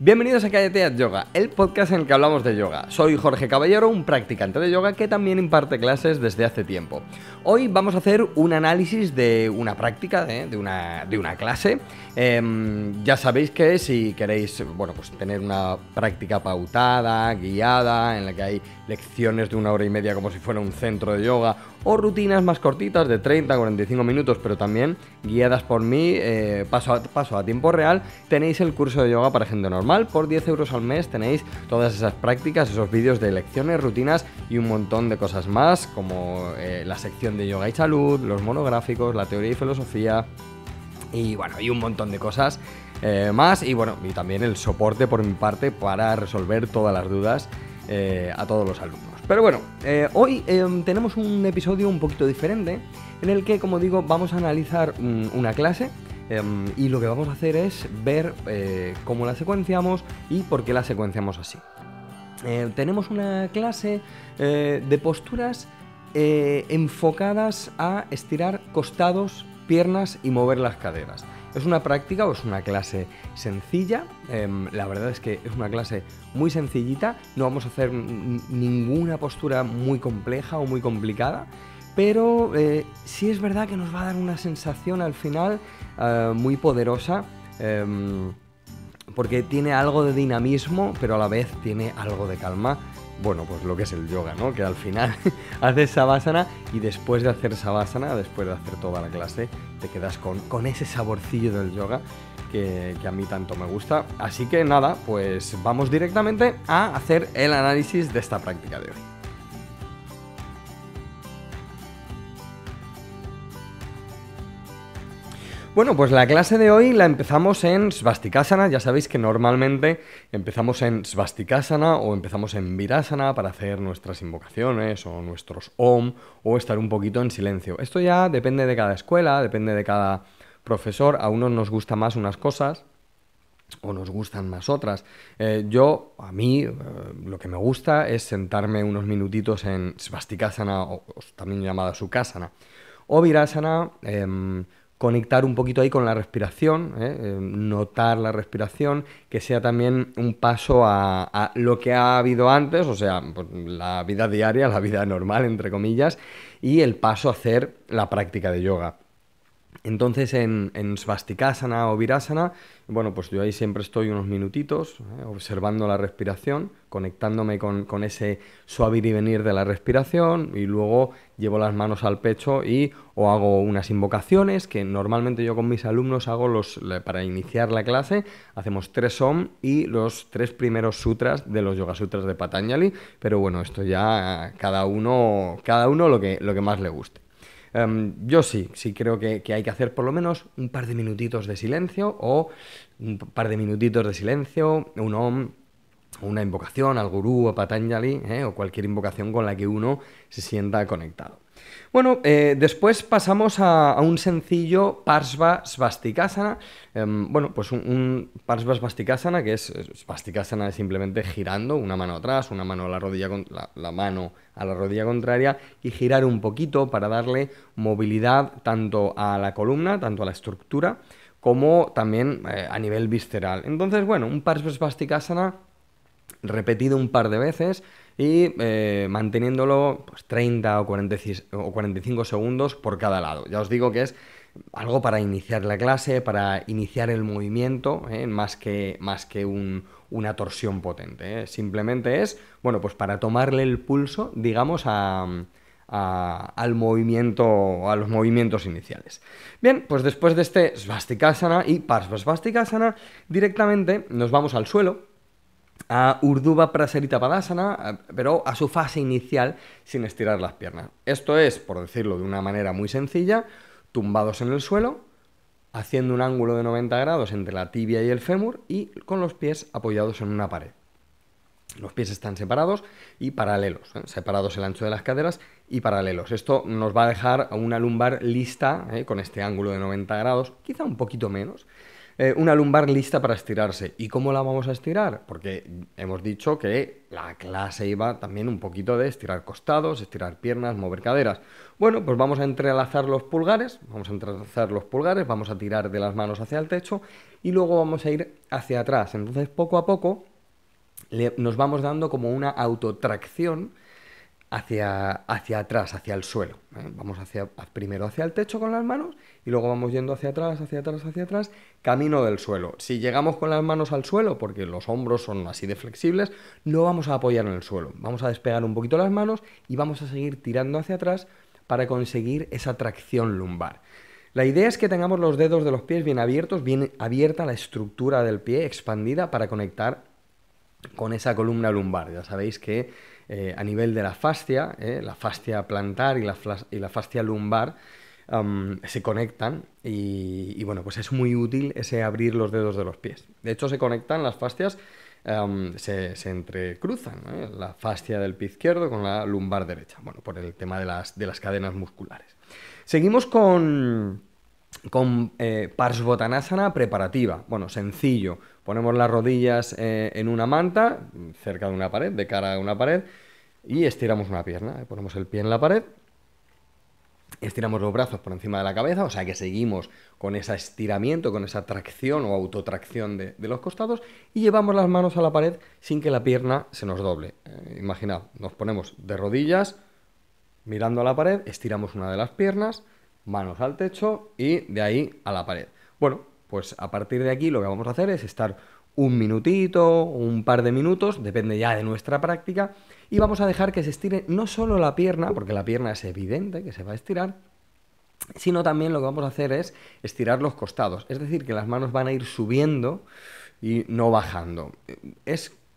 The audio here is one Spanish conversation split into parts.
Bienvenidos a Callate Yoga, el podcast en el que hablamos de yoga. Soy Jorge Caballero, un practicante de yoga que también imparte clases desde hace tiempo. Hoy vamos a hacer un análisis de una práctica, ¿eh? de, una, de una, clase. Em, ya sabéis que si queréis bueno, pues tener una práctica pautada, guiada, en la que hay lecciones de una hora y media como si fuera un centro de yoga, o rutinas más cortitas de 30 a 45 minutos, pero también guiadas por mí eh, paso, a, paso a tiempo real, tenéis el curso de yoga para gente normal. Por 10 euros al mes tenéis todas esas prácticas, esos vídeos de lecciones, rutinas y un montón de cosas más, como eh, la sección de yoga y salud, los monográficos, la teoría y filosofía, y bueno, y un montón de cosas. Eh, más y bueno, y también el soporte por mi parte para resolver todas las dudas eh, a todos los alumnos. Pero bueno, eh, hoy eh, tenemos un episodio un poquito diferente en el que, como digo, vamos a analizar mm, una clase em, y lo que vamos a hacer es ver cómo la secuenciamos y por qué la secuenciamos así. tenemos una clase de posturas enfocadas a estirar costados, piernas y mover las caderas. Es una práctica o es una clase sencilla. Em, la verdad es que es una clase muy sencillita. No vamos a hacer ninguna postura muy compleja o muy complicada. Pero eh, sí es verdad que nos va a dar una sensación al final eh, muy poderosa. Em, porque tiene algo de dinamismo, pero a la vez tiene algo de calma bueno, pues lo que es el yoga, ¿no? Que al final haces Savasana y después de hacer Savasana, después de hacer toda la clase, te quedas con, ese saborcillo del yoga que, que, a mí tanto me gusta. Así que nada, pues vamos directamente a hacer el análisis de esta práctica de hoy. Bueno, pues la clase de hoy la empezamos en Svastikasana. Ya sabéis que normalmente empezamos en Svastikasana o empezamos en Virasana para hacer nuestras invocaciones o nuestros OM o estar un poquito en silencio. Esto ya depende de cada escuela, depende de cada profesor. A unos nos gusta más unas cosas o nos gustan más otras. Eh, yo, a mí, eh, lo que me gusta es sentarme unos minutitos en Svastikasana, o, también llamada Sukasana O Virasana, em, conectar un poquito ahí con la respiración, ¿eh? Eh, notar la respiración, que sea también un paso a, lo que ha habido antes, o sea, pues, la vida diaria, la vida normal, entre comillas, y el paso a hacer la práctica de yoga. Entonces en, en Svastikasana o Virasana, bueno, pues yo ahí siempre estoy unos minutitos eh, observando la respiración, conectándome con, ese suavir y venir de la respiración y luego llevo las manos al pecho y o hago unas invocaciones que normalmente yo con mis alumnos hago los, para iniciar la clase, hacemos tres OM y los tres primeros sutras de los Yoga Sutras de Patanjali, pero bueno, esto ya cada uno, cada uno lo que, lo que más le guste. Em, yo sí, sí creo que, hay que hacer por lo menos un par de minutitos de silencio o un par de minutitos de silencio, un una invocación al gurú, a Patanjali ¿eh? o cualquier invocación con la que uno se sienta conectado. Bueno, eh, después pasamos a, un sencillo Parsva Svastikasana. Em, bueno, pues un, Parsva Svastikasana, que es Svastikasana es simplemente girando una mano atrás, una mano a la rodilla, la, mano a la rodilla contraria y girar un poquito para darle movilidad tanto a la columna, tanto a la estructura, como también eh, a nivel visceral. Entonces, bueno, un Parsva Svastikasana repetido un par de veces y eh, manteniéndolo 30 pues, o, o 45 segundos por cada lado. Ya os digo que es algo para iniciar la clase, para iniciar el movimiento, ¿eh? más que, más que una torsión potente. ¿eh? Simplemente es, bueno, pues para tomarle el pulso, digamos, a, al movimiento, a los movimientos iniciales. Bien, pues después de este Svastikasana y Parsvasvastikasana, directamente nos vamos al suelo, a Urduba Praserita Padasana, eh, pero a su fase inicial sin estirar las piernas. Esto es, por decirlo de una manera muy sencilla, tumbados en el suelo, haciendo un ángulo de 90 grados entre la tibia y el fémur y con los pies apoyados en una pared. Los pies están separados y paralelos, ¿eh? separados el ancho de las caderas y paralelos. Esto nos va a dejar una lumbar lista ¿eh? con este ángulo de 90 grados, quizá un poquito menos, eh, una lumbar lista para estirarse. ¿Y cómo la vamos a estirar? Porque hemos dicho que la clase iba también un poquito de estirar costados, estirar piernas, mover caderas. Bueno, pues vamos a entrelazar los pulgares, vamos a entrelazar los pulgares, vamos a tirar de las manos hacia el techo y luego vamos a ir hacia atrás. Entonces, poco a poco nos vamos dando como una autotracción hacia, hacia atrás, hacia el suelo. ¿eh? Vamos hacia, primero hacia el techo con las manos y luego vamos yendo hacia atrás, hacia atrás, hacia atrás, camino del suelo. Si llegamos con las manos al suelo, porque los hombros son así de flexibles, no vamos a apoyar en el suelo. Vamos a despegar un poquito las manos y vamos a seguir tirando hacia atrás para conseguir esa tracción lumbar. La idea es que tengamos los dedos de los pies bien abiertos, bien abierta la estructura del pie, expandida para conectar con esa columna lumbar. Ya sabéis que eh, a nivel de la fascia, eh, la fascia plantar y la, y la fascia lumbar, se conectan y, bueno, pues es muy útil ese abrir los dedos de los pies. De hecho, se conectan las fascias, se, entrecruzan, ¿eh? la fascia del pie izquierdo con la lumbar derecha, bueno, por el tema de las, de las cadenas musculares. Seguimos con, con eh, preparativa. Bueno, sencillo. Ponemos las rodillas eh, en una manta, cerca de una pared, de cara a una pared, y estiramos una pierna. Ponemos el pie en la pared Estiramos los brazos por encima de la cabeza, o sea que seguimos con ese estiramiento, con esa tracción o autotracción de, los costados y llevamos las manos a la pared sin que la pierna se nos doble. Eh, imaginad, nos ponemos de rodillas, mirando a la pared, estiramos una de las piernas, manos al techo y de ahí a la pared. Bueno, pues a partir de aquí lo que vamos a hacer es estar un minutito, un par de minutos, depende ya de nuestra práctica, y vamos a dejar que se estire no solo la pierna, porque la pierna es evidente que se va a estirar, sino también lo que vamos a hacer es estirar los costados, es decir, que las manos van a ir subiendo y no bajando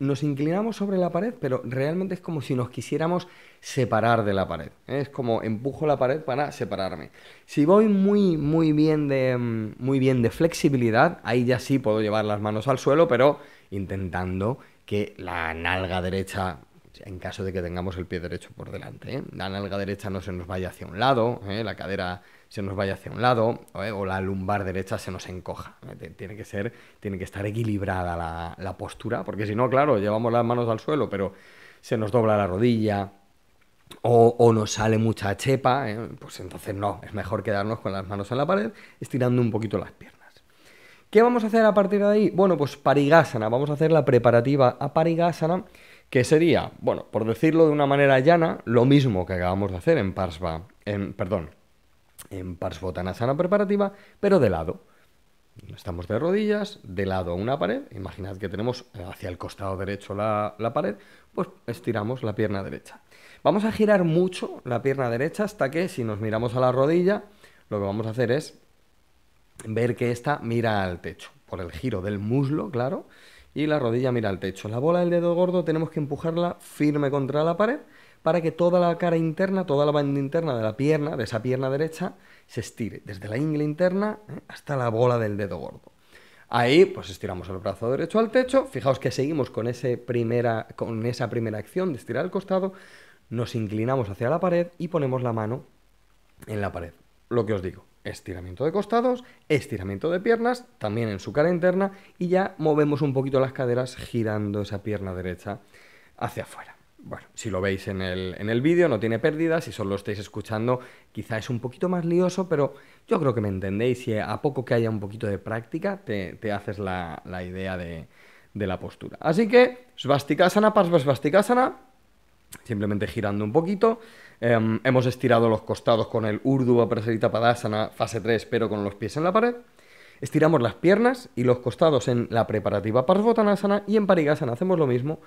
nos inclinamos sobre la pared, pero realmente es como si nos quisiéramos separar de la pared. ¿eh? Es como empujo la pared para separarme. Si voy muy, muy bien de. Mm, muy bien de flexibilidad, ahí ya sí puedo llevar las manos al suelo, pero intentando que la nalga derecha en caso de que tengamos el pie derecho por delante. ¿eh? La nalga derecha no se nos vaya hacia un lado, ¿eh? la cadera se nos vaya hacia un lado, ¿eh? o la lumbar derecha se nos encoja. Tiene que estar equilibrada la, postura, porque si no, claro, llevamos las manos al suelo, pero se nos dobla la rodilla, o, nos sale mucha chepa, pues entonces no, es mejor quedarnos con las manos en la pared, estirando un poquito las piernas. ¿Qué vamos a hacer a partir de ahí? Bueno, pues parigasana, vamos a hacer la preparativa a parigásana que sería, bueno, por decirlo de una manera llana, lo mismo que acabamos de hacer en Parsva, en, perdón, en Parsvotanasana preparativa, pero de lado. Estamos de rodillas, de lado a una pared. Imaginad que tenemos eh, hacia el costado derecho la, la pared, pues estiramos la pierna derecha. Vamos a girar mucho la pierna derecha hasta que, si nos miramos a la rodilla, lo que vamos a hacer es ver que esta mira al techo. Por el giro del muslo, claro, y la rodilla mira al techo. La bola del dedo gordo tenemos que empujarla firme contra la pared para que toda la cara interna, toda la banda interna de la pierna, de esa pierna derecha, se estire, desde la ingle interna ¿eh? hasta la bola del dedo gordo. Ahí, pues estiramos el brazo derecho al techo, fijaos que seguimos con, ese primera, con esa primera acción de estirar el costado, nos inclinamos hacia la pared y ponemos la mano en la pared. Lo que os digo, estiramiento de costados, estiramiento de piernas, también en su cara interna y ya movemos un poquito las caderas girando esa pierna derecha hacia afuera. Bueno, si lo veis en el, en el vídeo no tiene pérdida, si solo lo estáis escuchando quizá es un poquito más lioso, pero yo creo que me entendéis y a poco que haya un poquito de práctica te, haces la, idea de, de, la postura. Así que, Svastikasana, Parsvastikasana, simplemente girando un poquito. Em, hemos estirado los costados con el Urdhva Prasarita Padasana fase 3, pero con los pies en la pared. Estiramos las piernas y los costados en la preparativa Parvottanasana y en Parigasana hacemos lo mismo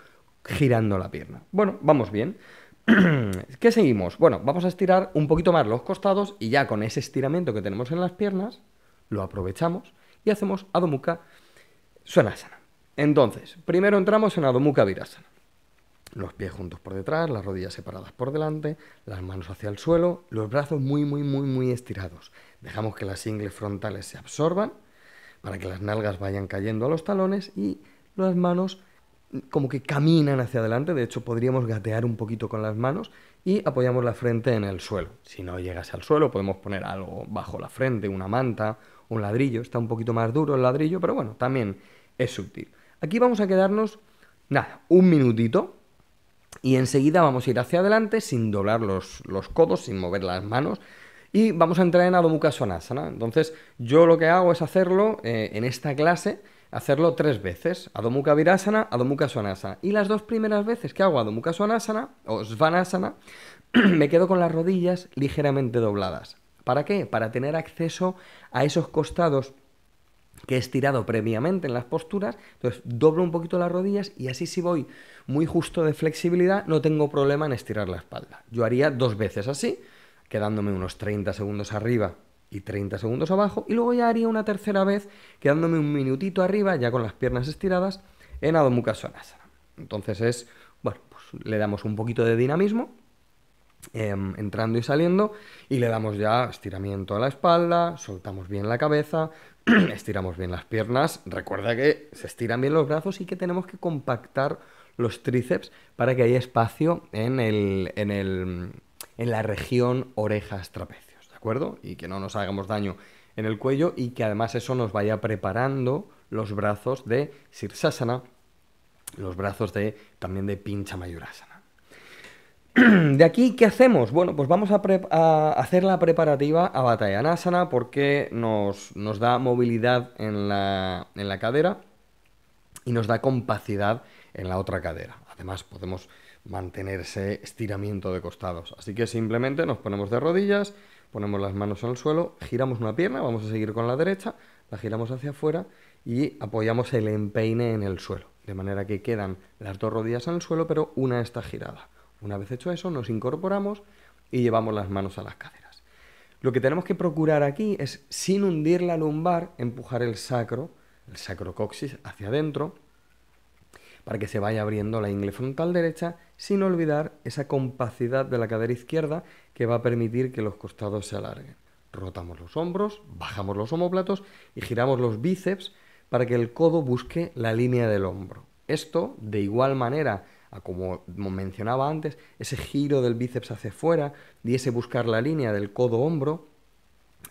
girando la pierna. Bueno, vamos bien. ¿Qué seguimos? Bueno, vamos a estirar un poquito más los costados y ya con ese estiramiento que tenemos en las piernas, lo aprovechamos y hacemos Adho Mukha Svanasana. Entonces, primero entramos en Adho Mukha Virasana los pies juntos por detrás, las rodillas separadas por delante, las manos hacia el suelo, los brazos muy, muy, muy, muy estirados. Dejamos que las ingles frontales se absorban para que las nalgas vayan cayendo a los talones y las manos como que caminan hacia adelante, de hecho podríamos gatear un poquito con las manos y apoyamos la frente en el suelo. Si no llegase al suelo podemos poner algo bajo la frente, una manta, un ladrillo, está un poquito más duro el ladrillo, pero bueno, también es sutil. Aquí vamos a quedarnos, nada, un minutito y enseguida vamos a ir hacia adelante sin doblar los, los codos, sin mover las manos y vamos a entrar en Adho Entonces yo lo que hago es hacerlo eh, en esta clase, hacerlo tres veces, Adho Mukha Virasana, Adho Mukha Y las dos primeras veces que hago Adho Mukha o Svanasana, me quedo con las rodillas ligeramente dobladas. ¿Para qué? Para tener acceso a esos costados que he estirado previamente en las posturas, entonces doblo un poquito las rodillas y así si voy muy justo de flexibilidad no tengo problema en estirar la espalda. Yo haría dos veces así, quedándome unos 30 segundos arriba y 30 segundos abajo y luego ya haría una tercera vez quedándome un minutito arriba ya con las piernas estiradas en Adho Mukha Svanasana. Entonces es, bueno, pues le damos un poquito de dinamismo em, entrando y saliendo y le damos ya estiramiento a la espalda, soltamos bien la cabeza, estiramos bien las piernas. Recuerda que se estiran bien los brazos y que tenemos que compactar los tríceps para que haya espacio en, el, en, la región orejas-trapecios, ¿de acuerdo? Y que no nos hagamos daño en el cuello y que además eso nos vaya preparando los brazos de Sirsasana, los brazos de también de Pincha Mayurasana. de aquí, ¿qué hacemos? Bueno, pues vamos a, hacer la preparativa a Nasana porque nos, da movilidad en la, en la, cadera y nos da compacidad en la otra cadera. Además, podemos mantener ese estiramiento de costados. Así que simplemente nos ponemos de rodillas, ponemos las manos en el suelo, giramos una pierna, vamos a seguir con la derecha, la giramos hacia afuera y apoyamos el empeine en el suelo. De manera que quedan las dos rodillas en el suelo, pero una está girada. Una vez hecho eso, nos incorporamos y llevamos las manos a las caderas. Lo que tenemos que procurar aquí es, sin hundir la lumbar, empujar el sacro, el sacrocoxis, hacia adentro, para que se vaya abriendo la ingle frontal derecha, sin olvidar esa compacidad de la cadera izquierda que va a permitir que los costados se alarguen. Rotamos los hombros, bajamos los homóplatos y giramos los bíceps para que el codo busque la línea del hombro. Esto, de igual manera, como mencionaba antes, ese giro del bíceps hacia fuera y ese buscar la línea del codo-hombro,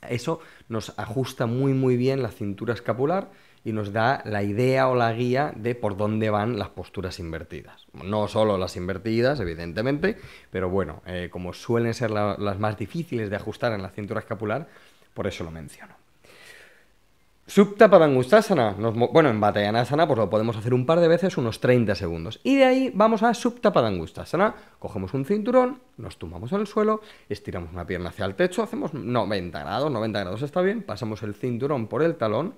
eso nos ajusta muy muy bien la cintura escapular y nos da la idea o la guía de por dónde van las posturas invertidas. No solo las invertidas, evidentemente, pero bueno, eh, como suelen ser las más difíciles de ajustar en la cintura escapular, por eso lo menciono sana, Bueno, en Batayanasana pues lo podemos hacer un par de veces, unos 30 segundos. Y de ahí vamos a angustasana, Cogemos un cinturón, nos tumbamos en el suelo, estiramos una pierna hacia el techo, hacemos 90 grados, 90 grados está bien, pasamos el cinturón por el talón.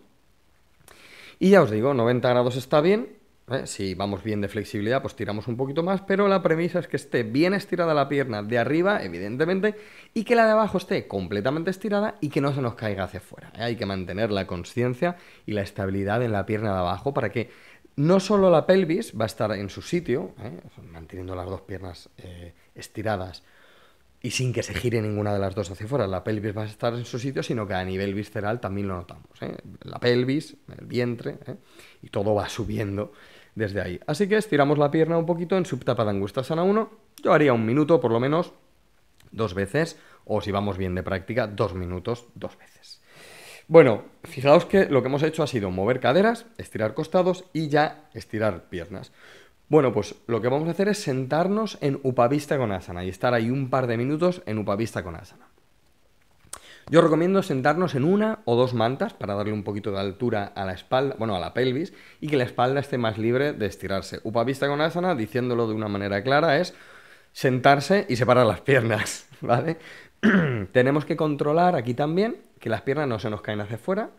Y ya os digo, 90 grados está bien, ¿eh? Si vamos bien de flexibilidad, pues tiramos un poquito más, pero la premisa es que esté bien estirada la pierna de arriba, evidentemente, y que la de abajo esté completamente estirada y que no se nos caiga hacia afuera. ¿eh? Hay que mantener la conciencia y la estabilidad en la pierna de abajo para que no solo la pelvis va a estar en su sitio, ¿eh? manteniendo las dos piernas estiradas y sin que se gire ninguna de las dos hacia afuera, la pelvis va a estar en su sitio, sino que a nivel visceral también lo notamos. La pelvis, el vientre, y todo va subiendo desde ahí. Así que estiramos la pierna un poquito en subtapa de angustasana 1. Yo haría un minuto por lo menos, dos veces, o si vamos bien de práctica, dos minutos, dos veces. Bueno, fijaos que lo que hemos hecho ha sido mover caderas, estirar costados y ya estirar piernas. Bueno, pues lo que vamos a hacer es sentarnos en Upavista con Asana y estar ahí un par de minutos en Upavista con Asana. Yo recomiendo sentarnos en una o dos mantas para darle un poquito de altura a la espalda, bueno, a la pelvis, y que la espalda esté más libre de estirarse. Upavista con asana, diciéndolo de una manera clara, es sentarse y separar las piernas, ¿vale? Tenemos que controlar aquí también que las piernas no se nos caen hacia afuera.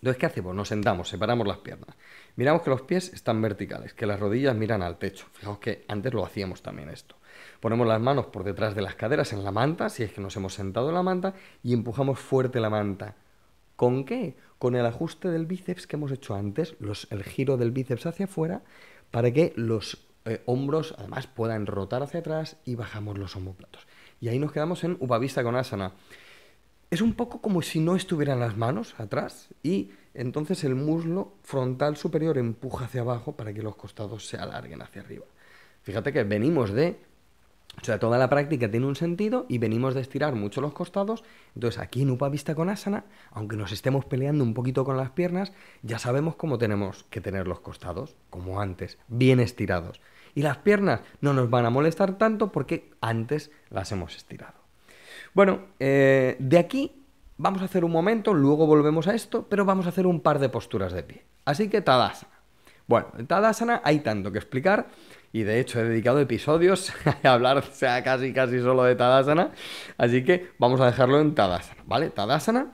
Entonces, ¿qué hacemos? Nos sentamos, separamos las piernas. Miramos que los pies están verticales, que las rodillas miran al techo. Fijaos que antes lo hacíamos también esto. Ponemos las manos por detrás de las caderas en la manta, si es que nos hemos sentado en la manta, y empujamos fuerte la manta. ¿Con qué? Con el ajuste del bíceps que hemos hecho antes, los, el giro del bíceps hacia afuera, para que los eh, hombros además puedan rotar hacia atrás y bajamos los homoplatos. Y ahí nos quedamos en Upavista con Asana. Es un poco como si no estuvieran las manos atrás y entonces el muslo frontal superior empuja hacia abajo para que los costados se alarguen hacia arriba. Fíjate que venimos de o sea, toda la práctica tiene un sentido y venimos de estirar mucho los costados. Entonces, aquí en Upavista con Asana, aunque nos estemos peleando un poquito con las piernas, ya sabemos cómo tenemos que tener los costados, como antes, bien estirados. Y las piernas no nos van a molestar tanto porque antes las hemos estirado. Bueno, eh, de aquí vamos a hacer un momento, luego volvemos a esto, pero vamos a hacer un par de posturas de pie. Así que Tadasana. Bueno, en Tadasana hay tanto que explicar y de hecho he dedicado episodios a hablar casi casi solo de Tadasana, así que vamos a dejarlo en Tadasana, ¿vale? Tadasana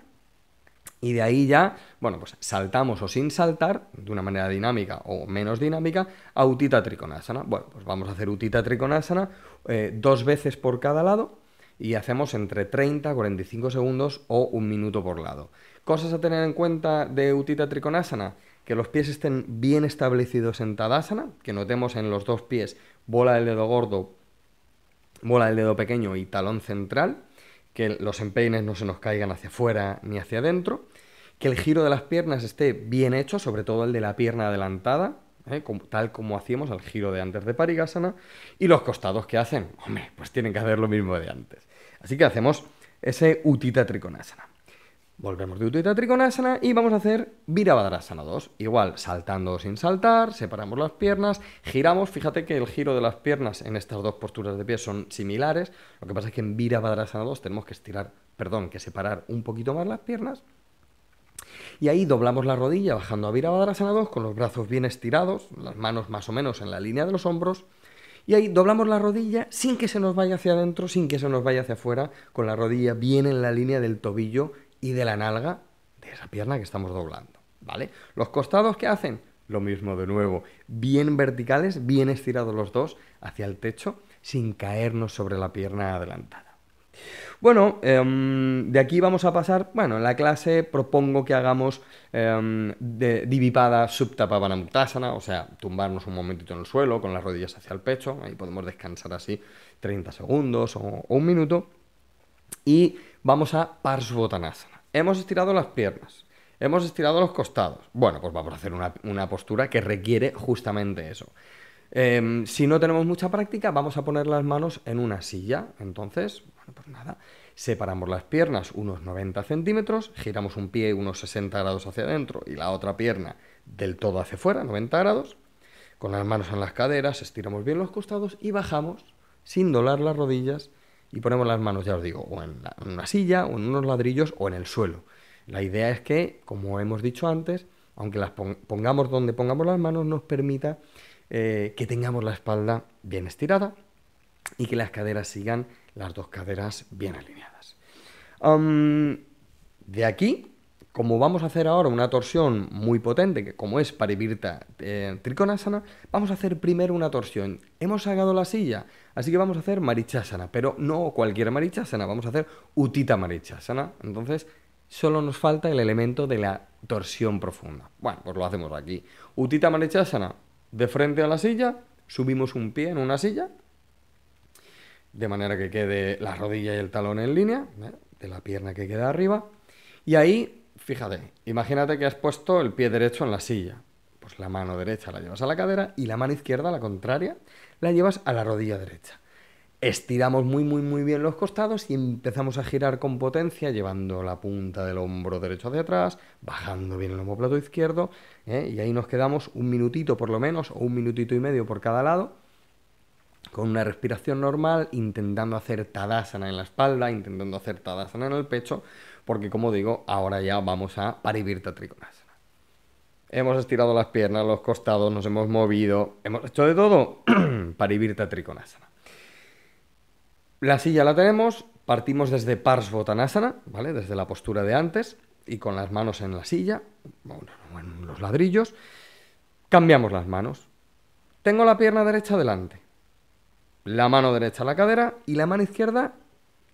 y de ahí ya, bueno, pues saltamos o sin saltar, de una manera dinámica o menos dinámica, a Utita Trikonasana. Bueno, pues vamos a hacer Utita Trikonasana eh, dos veces por cada lado y hacemos entre 30, 45 segundos o un minuto por lado. Cosas a tener en cuenta de Utita Trikonasana que los pies estén bien establecidos en Tadasana, que notemos en los dos pies bola del dedo gordo, bola del dedo pequeño y talón central, que los empeines no se nos caigan hacia afuera ni hacia adentro, que el giro de las piernas esté bien hecho, sobre todo el de la pierna adelantada, ¿eh? tal como hacíamos al giro de antes de Parigasana, y los costados que hacen, hombre, pues tienen que hacer lo mismo de antes. Así que hacemos ese Utita Trikonasana. Volvemos de Utita Trikonasana y vamos a hacer Virabhadrasana 2. Igual, saltando sin saltar, separamos las piernas, giramos. Fíjate que el giro de las piernas en estas dos posturas de pie son similares. Lo que pasa es que en Virabhadrasana 2 tenemos que estirar, perdón, que separar un poquito más las piernas. Y ahí doblamos la rodilla bajando a Virabhadrasana 2 con los brazos bien estirados, las manos más o menos en la línea de los hombros. Y ahí doblamos la rodilla sin que se nos vaya hacia adentro, sin que se nos vaya hacia afuera, con la rodilla bien en la línea del tobillo y de la nalga de esa pierna que estamos doblando, ¿vale? Los costados que hacen lo mismo de nuevo, bien verticales, bien estirados los dos hacia el techo sin caernos sobre la pierna adelantada. Bueno, em, de aquí vamos a pasar, bueno, en la clase propongo que hagamos em, de, divipada subtapa o sea, tumbarnos un momentito en el suelo con las rodillas hacia el pecho, ahí podemos descansar así 30 segundos o, o un minuto, y vamos a Parsvottanasana. Hemos estirado las piernas, hemos estirado los costados. Bueno, pues vamos a hacer una, postura que requiere justamente eso. Em, si no tenemos mucha práctica, vamos a poner las manos en una silla. Entonces, bueno, pues nada, separamos las piernas unos 90 centímetros, giramos un pie unos 60 grados hacia adentro y la otra pierna del todo hacia afuera, 90 grados. Con las manos en las caderas, estiramos bien los costados y bajamos sin dolar las rodillas y ponemos las manos, ya os digo, o en, una silla, o en unos ladrillos, o en el suelo. La idea es que, como hemos dicho antes, aunque las pongamos donde pongamos las manos, nos permita eh, que tengamos la espalda bien estirada y que las caderas sigan las dos caderas bien alineadas. de aquí como vamos a hacer ahora una torsión muy potente, que como es Parivirta eh, Trikonasana, vamos a hacer primero una torsión. Hemos sacado la silla, así que vamos a hacer Marichasana, pero no cualquier Marichasana, vamos a hacer Utita Marichasana. Entonces, solo nos falta el elemento de la torsión profunda. Bueno, pues lo hacemos aquí. Utita Marichasana, de frente a la silla, subimos un pie en una silla, de manera que quede la rodilla y el talón en línea, ¿eh? de la pierna que queda arriba, y ahí Fíjate, imagínate que has puesto el pie derecho en la silla. Pues la mano derecha la llevas a la cadera y la mano izquierda, la contraria, la llevas a la rodilla derecha. Estiramos muy, muy, muy bien los costados y empezamos a girar con potencia, llevando la punta del hombro derecho hacia atrás, bajando bien el homoplato izquierdo, ¿eh? y ahí nos quedamos un minutito por lo menos, o un minutito y medio por cada lado, con una respiración normal, intentando hacer tadasana en la espalda, intentando hacer tadasana en el pecho, porque como digo, ahora ya vamos a Parivirta Trikonasana. Hemos estirado las piernas, los costados, nos hemos movido, hemos hecho de todo Parivirta Trikonasana. La silla la tenemos, partimos desde Parsvottanasana, ¿vale? Desde la postura de antes y con las manos en la silla, bueno, en los ladrillos, cambiamos las manos. Tengo la pierna derecha delante, la mano derecha a la cadera y la mano izquierda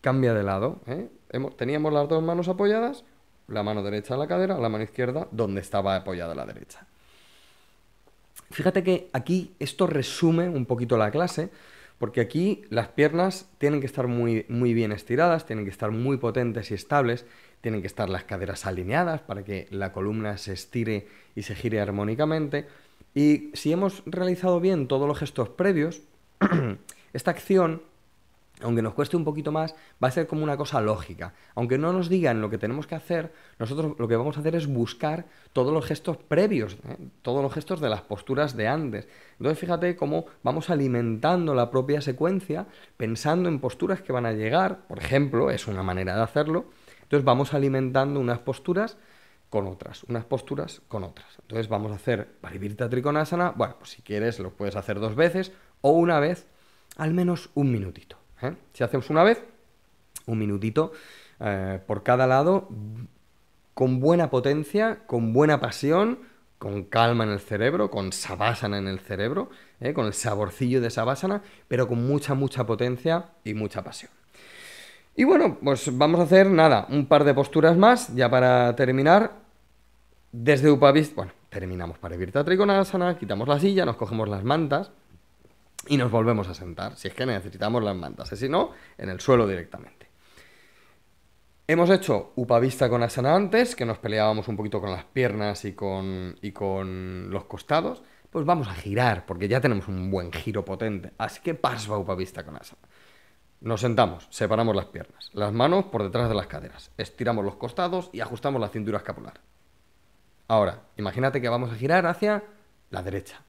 cambia de lado, ¿eh? teníamos las dos manos apoyadas, la mano derecha a la cadera, la mano izquierda donde estaba apoyada la derecha. Fíjate que aquí esto resume un poquito la clase, porque aquí las piernas tienen que estar muy, muy bien estiradas, tienen que estar muy potentes y estables, tienen que estar las caderas alineadas para que la columna se estire y se gire armónicamente. Y si hemos realizado bien todos los gestos previos, esta acción aunque nos cueste un poquito más, va a ser como una cosa lógica. Aunque no nos digan lo que tenemos que hacer, nosotros lo que vamos a hacer es buscar todos los gestos previos, ¿eh? todos los gestos de las posturas de antes. Entonces fíjate cómo vamos alimentando la propia secuencia pensando en posturas que van a llegar, por ejemplo, es una manera de hacerlo. Entonces vamos alimentando unas posturas con otras, unas posturas con otras. Entonces vamos a hacer Parivirta Trikonasana, bueno, pues si quieres lo puedes hacer dos veces o una vez, al menos un minutito. ¿eh? Si hacemos una vez, un minutito eh, por cada lado, con buena potencia, con buena pasión, con calma en el cerebro, con sabásana en el cerebro, ¿eh? con el saborcillo de sabásana, pero con mucha, mucha potencia y mucha pasión. Y bueno, pues vamos a hacer nada, un par de posturas más, ya para terminar. Desde Upavist, bueno, terminamos para Virta Trikonasana, quitamos la silla, nos cogemos las mantas, y nos volvemos a sentar, si es que necesitamos las mantas, ¿eh? si no, en el suelo directamente. Hemos hecho upavista con asana antes, que nos peleábamos un poquito con las piernas y con, y con los costados. Pues vamos a girar, porque ya tenemos un buen giro potente. Así que pasva upavista con asana. Nos sentamos, separamos las piernas, las manos por detrás de las caderas, estiramos los costados y ajustamos la cintura escapular. Ahora, imagínate que vamos a girar hacia la derecha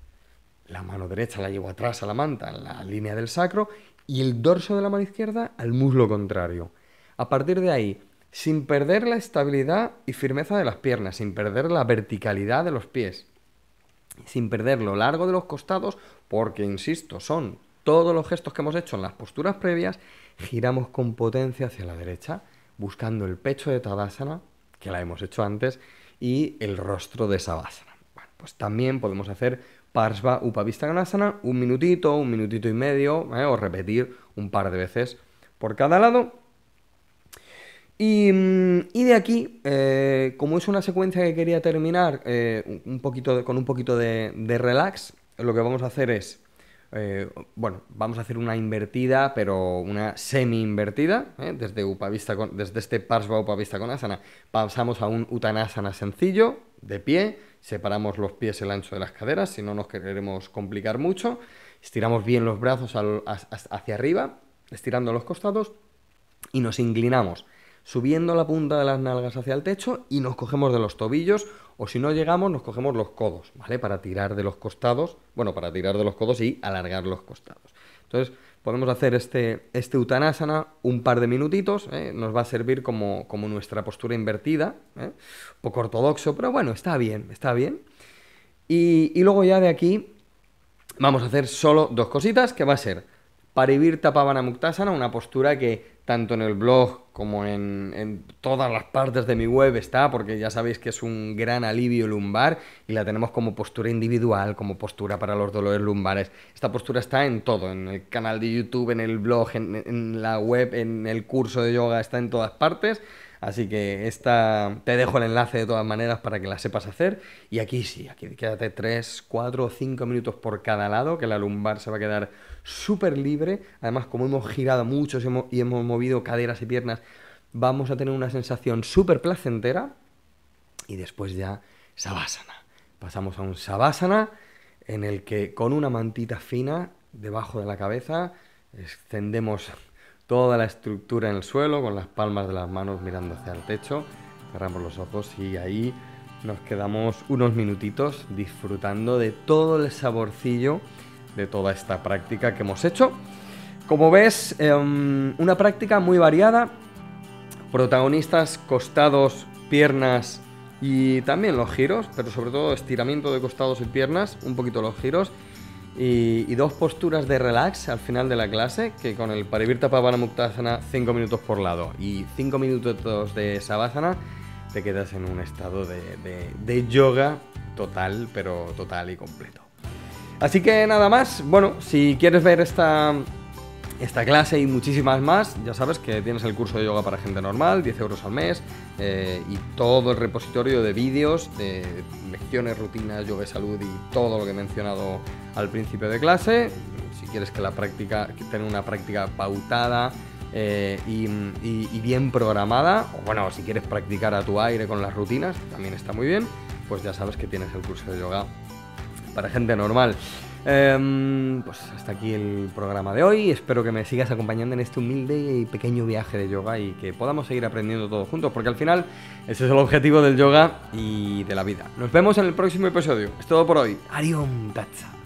la mano derecha la llevo atrás a la manta, en la línea del sacro, y el dorso de la mano izquierda al muslo contrario. A partir de ahí, sin perder la estabilidad y firmeza de las piernas, sin perder la verticalidad de los pies, sin perder lo largo de los costados, porque, insisto, son todos los gestos que hemos hecho en las posturas previas, giramos con potencia hacia la derecha, buscando el pecho de Tadasana, que la hemos hecho antes, y el rostro de Savasana. Bueno, pues también podemos hacer Parsva Asana, un minutito, un minutito y medio, eh, o repetir un par de veces por cada lado. Y, mm, de aquí, eh, como es una secuencia que quería terminar eh, un poquito con un poquito de, relax, lo que vamos a hacer es, bueno, vamos a hacer una invertida, pero una semi-invertida, desde, Upavista con, desde este pasamos a un utanasana sencillo, de pie, separamos los pies el ancho de las caderas, si no nos queremos complicar mucho, estiramos bien los brazos hacia arriba, estirando los costados y nos inclinamos, subiendo la punta de las nalgas hacia el techo y nos cogemos de los tobillos o si no llegamos nos cogemos los codos, ¿vale? Para tirar de los costados, bueno, para tirar de los codos y alargar los costados. Entonces, podemos hacer este, este utanasana un par de minutitos, ¿eh? nos va a servir como, nuestra postura invertida, ¿eh? poco ortodoxo, pero bueno, está bien, está bien. Y, luego ya de aquí vamos a hacer solo dos cositas, que va a ser Parivirta muktasana una postura que tanto en el blog como en, en, todas las partes de mi web está, porque ya sabéis que es un gran alivio lumbar y la tenemos como postura individual, como postura para los dolores lumbares. Esta postura está en todo, en el canal de YouTube, en el blog, en, en la web, en el curso de yoga, está en todas partes. Así que esta te dejo el enlace de todas maneras para que la sepas hacer. Y aquí sí, aquí quédate 3, 4 o 5 minutos por cada lado, que la lumbar se va a quedar súper libre. Además, como hemos girado mucho y hemos movido caderas y piernas, vamos a tener una sensación súper placentera. Y después ya sabásana. Pasamos a un sabásana en el que con una mantita fina debajo de la cabeza extendemos toda la estructura en el suelo, con las palmas de las manos mirando hacia el techo. Cerramos los ojos y ahí nos quedamos unos minutitos disfrutando de todo el saborcillo de toda esta práctica que hemos hecho. Como ves, em, una práctica muy variada. Protagonistas, costados, piernas y también los giros, pero sobre todo estiramiento de costados y piernas, un poquito los giros y, dos posturas de relax al final de la clase, que con el Parivirta Pavana Muktasana Cinco minutos por lado y cinco minutos de Savasana, te quedas en un estado de, de yoga total, pero total y completo. Así que nada más, bueno, si quieres ver esta esta clase y muchísimas más, ya sabes que tienes el curso de yoga para gente normal, 10 euros al mes, eh, y todo el repositorio de vídeos, de lecciones, rutinas, yoga y salud y todo lo que he mencionado al principio de clase. Si quieres que la práctica, que tener una práctica pautada, eh, y, bien programada, o bueno, si quieres practicar a tu aire con las rutinas, también está muy bien, pues ya sabes que tienes el curso de yoga para gente normal. Em, pues hasta aquí el programa de hoy. Espero que me sigas acompañando en este humilde y pequeño viaje de yoga y que podamos seguir aprendiendo todos juntos, porque al final ese es el objetivo del yoga y de la vida. Nos vemos en el próximo episodio. Es todo por hoy. Arión Tacha.